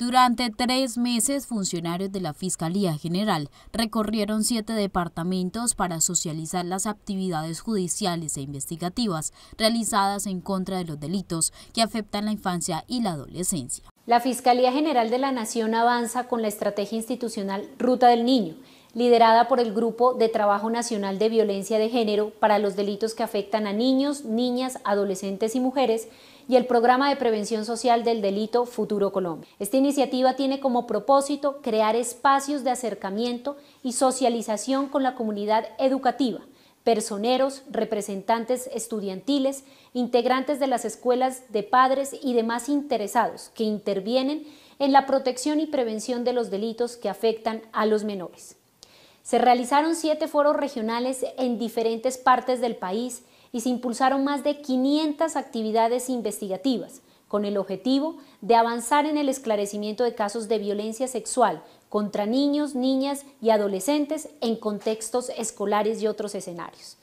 Durante tres meses, funcionarios de la Fiscalía General recorrieron siete departamentos para socializar las actividades judiciales e investigativas realizadas en contra de los delitos que afectan la infancia y la adolescencia. La Fiscalía General de la Nación avanza con la estrategia institucional Ruta del Niño, liderada por el Grupo de Trabajo Nacional de Violencia de Género para los delitos que afectan a niños, niñas, adolescentes y mujeres, y el Programa de Prevención Social del Delito Futuro Colombia. Esta iniciativa tiene como propósito crear espacios de acercamiento y socialización con la comunidad educativa personeros, representantes estudiantiles, integrantes de las escuelas de padres y demás interesados que intervienen en la protección y prevención de los delitos que afectan a los menores. Se realizaron siete foros regionales en diferentes partes del país y se impulsaron más de 500 actividades investigativas con el objetivo de avanzar en el esclarecimiento de casos de violencia sexual contra niños, niñas y adolescentes en contextos escolares y otros escenarios.